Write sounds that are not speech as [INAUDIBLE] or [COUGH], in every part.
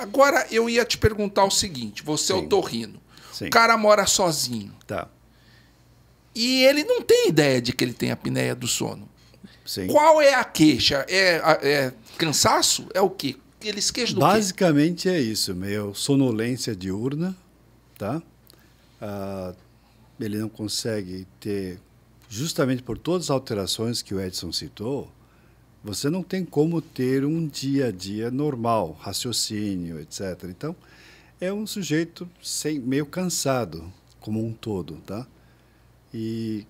Agora eu ia te perguntar o seguinte: você Sim. é o Torrino. Sim. O cara mora sozinho. Tá. E ele não tem ideia de que ele tem apneia do sono. Sim. Qual é a queixa? É, é cansaço? É o quê? Eles queixam do Basicamente quê? é isso, meu. Sonolência diurna, tá? Ah, ele não consegue ter, justamente por todas as alterações que o Edson citou, você não tem como ter um dia a dia normal, raciocínio, etc. Então, é um sujeito sem, meio cansado, como um todo, tá? E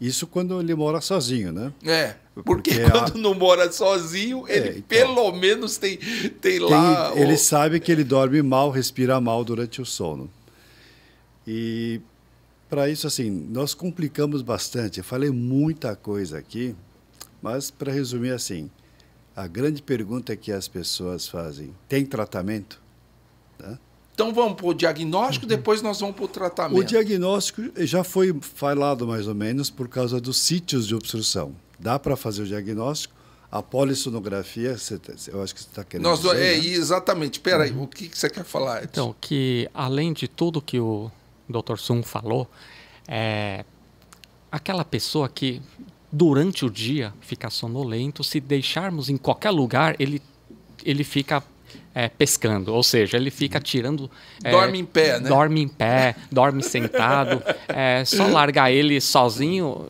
isso quando ele mora sozinho, né? É, porque, porque quando a... não mora sozinho, é, ele é, então, pelo menos tem, tem, tem lá... Ele o... sabe que ele dorme mal, respira mal durante o sono. E para isso, assim, nós complicamos bastante. Eu falei muita coisa aqui, mas, para resumir assim, a grande pergunta que as pessoas fazem: tem tratamento? Né? Então vamos para o diagnóstico, depois nós vamos para o tratamento. O diagnóstico já foi falado mais ou menos por causa dos sítios de obstrução. Dá para fazer o diagnóstico. A polissonografia, tá, eu acho que você está querendo nós, dizer, É, né? exatamente. Espera aí, uhum. o que, que você quer falar? Edson? Então, que além de tudo que o Dr. Sun falou, é, aquela pessoa que durante o dia fica sonolento. Se deixarmos em qualquer lugar, ele, ele fica é, pescando, ou seja, ele fica tirando. É, dorme em pé, né? Dorme em pé, dorme sentado. É, só largar ele sozinho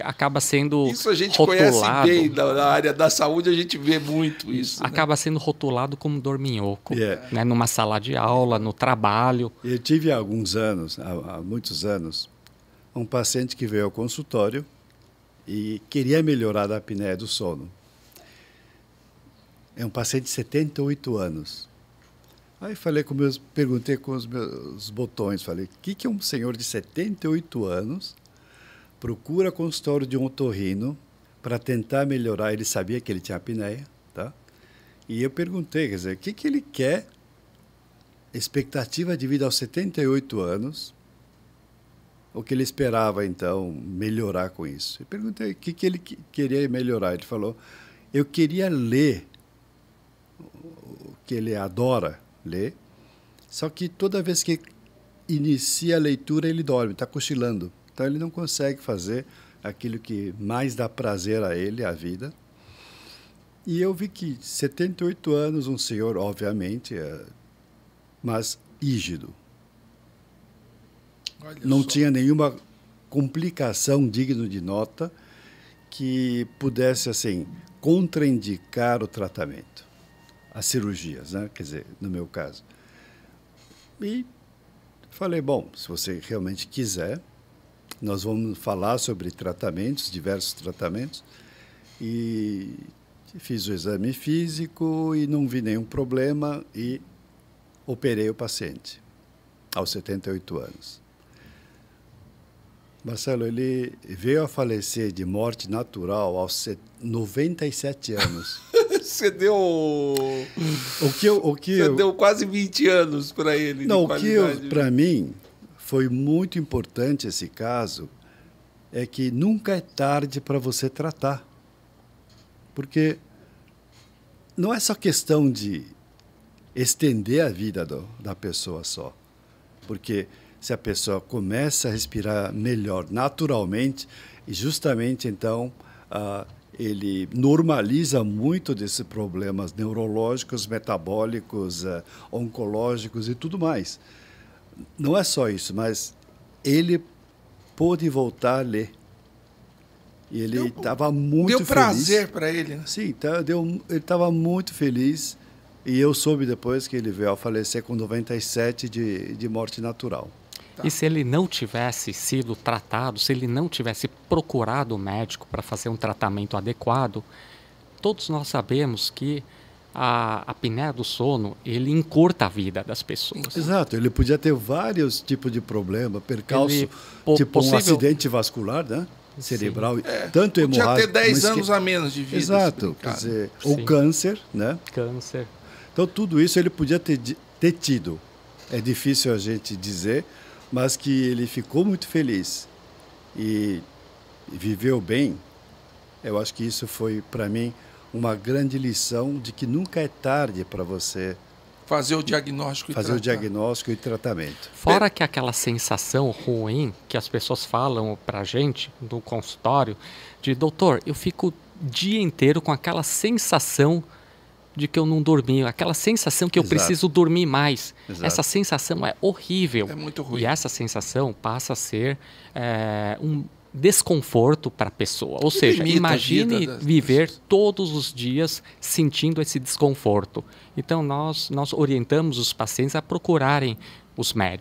acaba sendo. Isso a gente rotulado. conhece bem da, área da saúde, a gente vê muito isso. Né? Acaba né? sendo rotulado como dorminhoco. Yeah. É. Né? Numa sala de aula, no trabalho. Eu tive há alguns anos, há, há muitos anos, um paciente que veio ao consultório e queria melhorar a apneia do sono. É um paciente de 78 anos. Aí falei com meus, perguntei com os meus botões, falei, o que, que é um senhor de 78 anos procura consultório de um otorrino para tentar melhorar? Ele sabia que ele tinha apneia, tá? E eu perguntei, quer dizer, o que, que ele quer, expectativa de vida aos 78 anos, o que ele esperava, então, melhorar com isso. Eu perguntei o que, que ele queria melhorar. Ele falou: eu queria ler o que ele adora ler, só que toda vez que inicia a leitura, ele dorme, está cochilando. Então, ele não consegue fazer aquilo que mais dá prazer a ele, a vida. E eu vi que 78 anos, um senhor, obviamente, é, mas rígido Olha não só. tinha nenhuma complicação digna de nota que pudesse assim contraindicar o tratamento, as cirurgias, né? quer dizer, no meu caso. E falei, bom, se você realmente quiser, nós vamos falar sobre tratamentos, diversos tratamentos, e fiz o exame físico e não vi nenhum problema e operei o paciente aos 78 anos. Marcelo, ele veio a falecer de morte natural aos 97 anos. [LAUGHS] Você deu. O que eu, o que Você eu... deu quase 20 anos para ele. Não, o que né? para mim foi muito importante esse caso é que nunca é tarde para você tratar. Porque não é só questão de estender a vida do, da pessoa só. Porque se a pessoa começa a respirar melhor naturalmente, e justamente então uh, ele normaliza muito desses problemas neurológicos, metabólicos, uh, oncológicos e tudo mais. Não é só isso, mas ele pôde voltar a ler. E ele estava muito deu feliz. Deu prazer para ele. Né? Sim, tá, deu, ele estava muito feliz. E eu soube depois que ele veio a falecer com 97 de, de morte natural. E se ele não tivesse sido tratado, se ele não tivesse procurado o médico para fazer um tratamento adequado, todos nós sabemos que a apneia do sono, ele encurta a vida das pessoas. Exato, ele podia ter vários tipos de problema, percalço, ele, po tipo possível... um acidente vascular, né? Cerebral, é, tanto hemorrágico. Podia ter 10 anos a menos de vida. Exato, quer dizer, ou câncer, né? Câncer. Então tudo isso ele podia ter, ter tido. É difícil a gente dizer, mas que ele ficou muito feliz e viveu bem, eu acho que isso foi para mim uma grande lição de que nunca é tarde para você fazer o diagnóstico fazer e fazer o diagnóstico e tratamento. Fora que aquela sensação ruim que as pessoas falam para gente no consultório de doutor, eu fico o dia inteiro com aquela sensação ruim de que eu não dormi, aquela sensação que eu Exato. preciso dormir mais. Exato. Essa sensação é horrível. É muito ruim. E essa sensação passa a ser é, um desconforto para a pessoa. Ou que seja, imagine das... viver todos os dias sentindo esse desconforto. Então, nós, nós orientamos os pacientes a procurarem os médicos.